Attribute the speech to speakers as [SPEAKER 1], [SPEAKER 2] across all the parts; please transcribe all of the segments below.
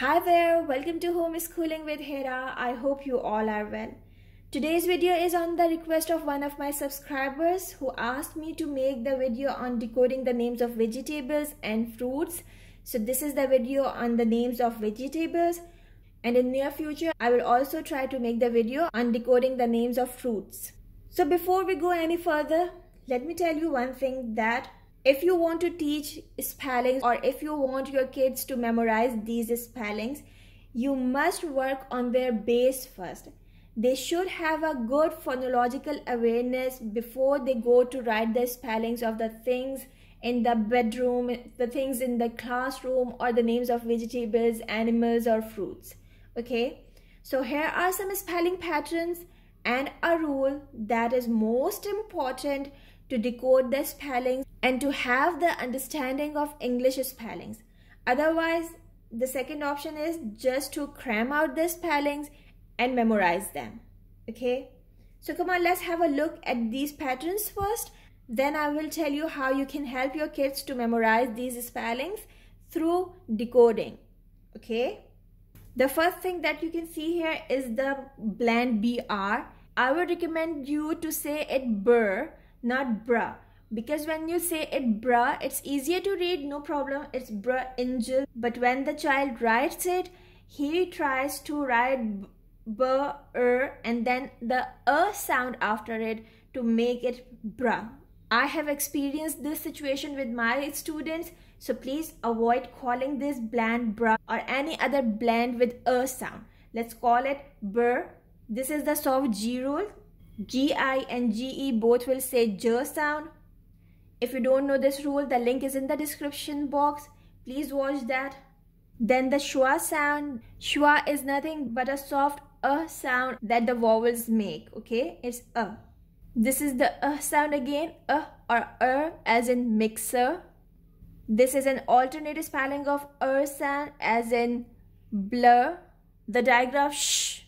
[SPEAKER 1] Hi there, welcome to Homeschooling with Hera. I hope you all are well. Today's video is on the request of one of my subscribers who asked me to make the video on decoding the names of vegetables and fruits. So this is the video on the names of vegetables and in near future I will also try to make the video on decoding the names of fruits. So before we go any further, let me tell you one thing that if you want to teach spellings or if you want your kids to memorize these spellings, you must work on their base first. They should have a good phonological awareness before they go to write the spellings of the things in the bedroom, the things in the classroom, or the names of vegetables, animals, or fruits. Okay, so here are some spelling patterns and a rule that is most important to decode their spellings and to have the understanding of English spellings. Otherwise, the second option is just to cram out their spellings and memorize them. Okay, so come on, let's have a look at these patterns first. Then I will tell you how you can help your kids to memorize these spellings through decoding. Okay. The first thing that you can see here is the blend BR. I would recommend you to say it BR not bra because when you say it bra it's easier to read no problem it's bra angel but when the child writes it he tries to write b er and then the er sound after it to make it bra i have experienced this situation with my students so please avoid calling this bland bra or any other blend with er sound let's call it br this is the soft g roll GI and GE both will say J sound. If you don't know this rule, the link is in the description box. Please watch that. Then the schwa sound. Schwa is nothing but a soft uh sound that the vowels make. Okay, it's uh. This is the uh sound again, uh or er as in mixer. This is an alternative spelling of er sound as in blur. The digraph sh,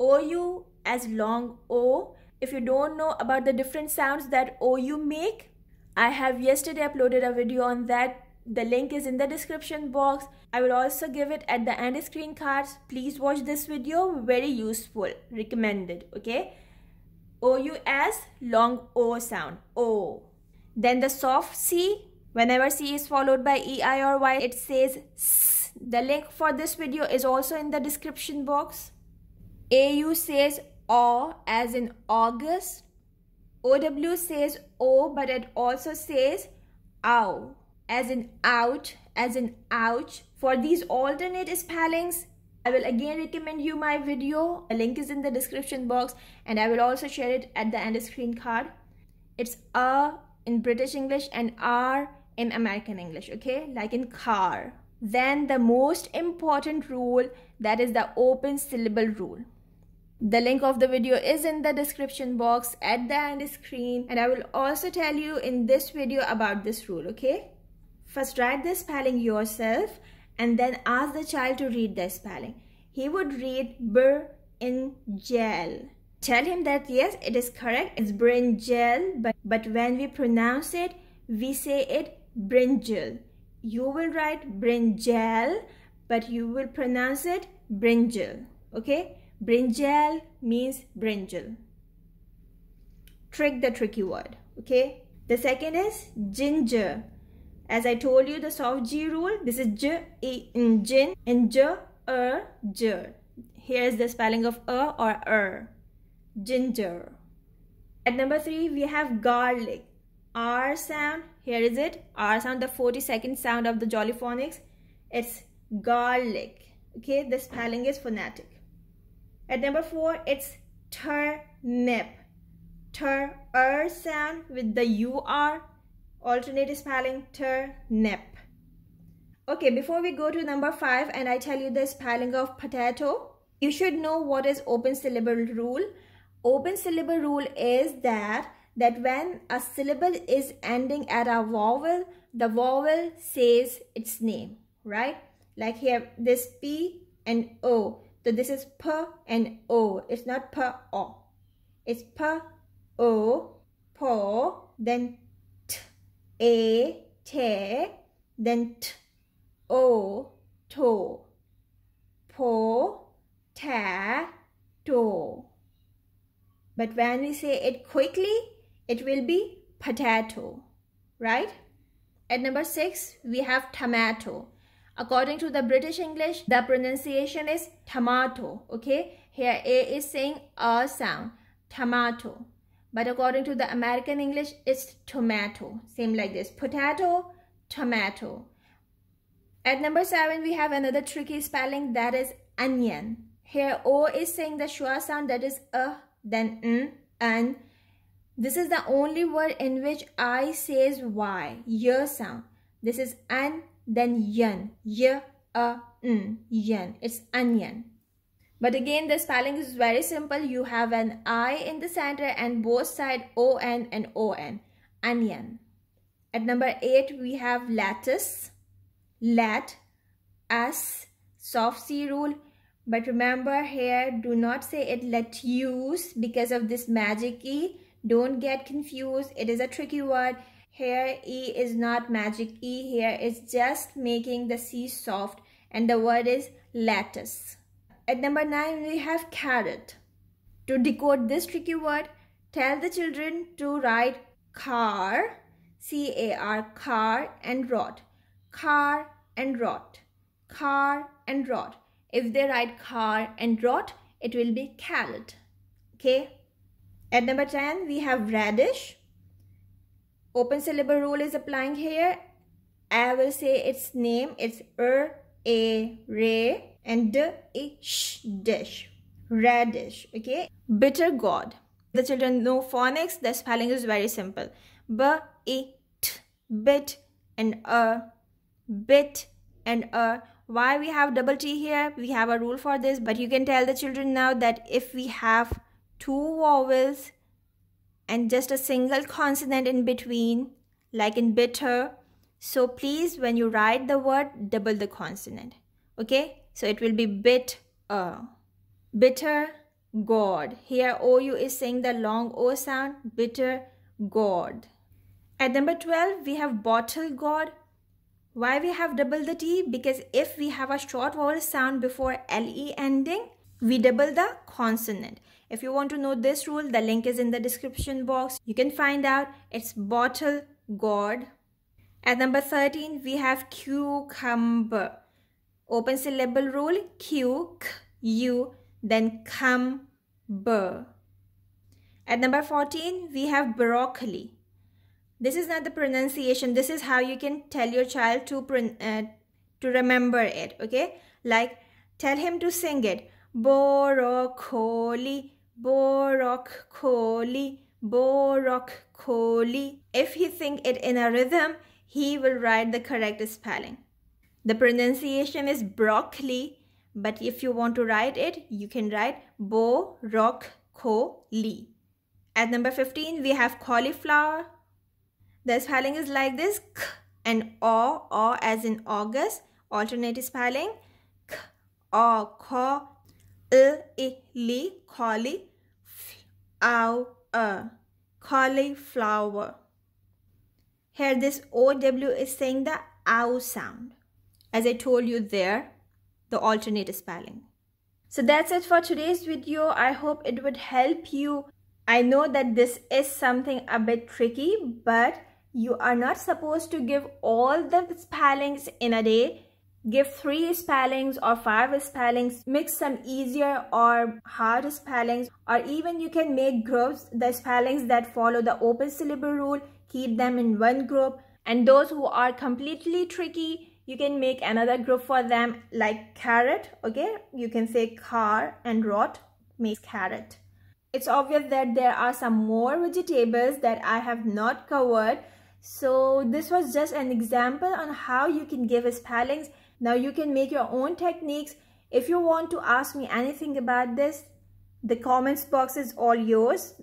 [SPEAKER 1] ou as long O. If you don't know about the different sounds that O you make, I have yesterday uploaded a video on that. The link is in the description box. I will also give it at the end screen cards. Please watch this video, very useful, recommended, okay? O u s long O sound, O. Then the soft C, whenever C is followed by EI or Y, it says S. The link for this video is also in the description box. AU says or as in August. OW says O, but it also says ow, as in out, as in ouch. For these alternate spellings, I will again recommend you my video. A link is in the description box and I will also share it at the end of screen card. It's a in British English and R in American English, okay? Like in car. Then the most important rule that is the open syllable rule. The link of the video is in the description box at the end screen and I will also tell you in this video about this rule, okay? First write the spelling yourself and then ask the child to read the spelling. He would read br in gel. Tell him that yes, it is correct, it's brinjal, but, but when we pronounce it, we say it brinjal. You will write brinjal, but you will pronounce it brinjal, okay? Brinjal means brinjal. Trick the tricky word. Okay. The second is ginger. As I told you, the soft G rule. This is J, E, N, and J, Er, Here is the spelling of Er or Er. Ginger. At number three, we have garlic. R sound. Here is it. R sound, the 42nd sound of the jolly phonics. It's garlic. Okay, the spelling is phonetic. At number four, it's turnip. Tur er sound with the ur. Alternative spelling turnip. Okay, before we go to number five and I tell you the spelling of potato, you should know what is open syllable rule. Open syllable rule is that that when a syllable is ending at a vowel, the vowel says its name, right? Like here, this P and O. So this is p and o. It's not p o. It's p o po then t a te then t o to po ta to. But when we say it quickly, it will be potato, right? At number six, we have tomato. According to the British English, the pronunciation is tomato. Okay, here A is saying a sound, tomato. But according to the American English, it's tomato. Same like this, potato, tomato. At number seven, we have another tricky spelling that is onion. Here O is saying the schwa sound that is a, uh, then n, an. This is the only word in which I says y, your sound. This is an then yen, y a n, yen. It's onion. But again, the spelling is very simple. You have an I in the center and both side O-N and O-N. Onion. At number 8, we have lattice. Lat. s Soft C rule. But remember here, do not say it let use because of this magic E. Don't get confused. It is a tricky word. Here E is not magic. E here is just making the C soft and the word is lattice. At number 9 we have carrot. To decode this tricky word, tell the children to write car, C-A-R, car and rot. Car and rot. Car and rot. If they write car and rot, it will be carrot. Okay. At number 10 we have radish. Open syllable rule is applying here. I will say its name. It's er, a, and d, a, sh, dish. Radish, okay? Bitter god. The children know phonics. The spelling is very simple. B, a, t, bit, and a, bit, and a why we have double t here we have a rule for this but you can tell the children now that if we have two vowels and just a single consonant in between, like in bitter. So please, when you write the word, double the consonant. Okay? So it will be bit, uh, bitter, God. Here, OU is saying the long O sound, bitter, God. At number 12, we have bottle God. Why we have double the T? Because if we have a short vowel sound before LE ending, we double the consonant. If you want to know this rule, the link is in the description box. You can find out it's bottle gourd. At number 13, we have cucumber. Open syllable rule, Q, K, U, then cumber. bur. At number 14, we have broccoli. This is not the pronunciation. This is how you can tell your child to, uh, to remember it, okay? Like, tell him to sing it. broccoli. Borak Kohli, If he sing it in a rhythm, he will write the correct spelling. The pronunciation is broccoli, but if you want to write it, you can write bo li. At number 15, we have cauliflower. The spelling is like this k and o, o as in August, alternate spelling k, o, ko, l, i, ow, a cauliflower. Here this OW is saying the ow sound. As I told you there, the alternate spelling. So that's it for today's video. I hope it would help you. I know that this is something a bit tricky, but you are not supposed to give all the spellings in a day Give three spellings or five spellings, mix some easier or hard spellings, or even you can make groups, the spellings that follow the open syllable rule, keep them in one group, and those who are completely tricky, you can make another group for them like carrot, okay? You can say car and rot makes carrot. It's obvious that there are some more vegetables that I have not covered. So this was just an example on how you can give spellings now you can make your own techniques. If you want to ask me anything about this, the comments box is all yours.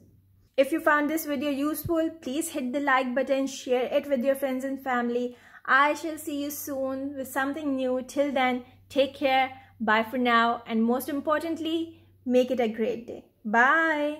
[SPEAKER 1] If you found this video useful, please hit the like button, share it with your friends and family. I shall see you soon with something new. Till then, take care, bye for now, and most importantly, make it a great day. Bye!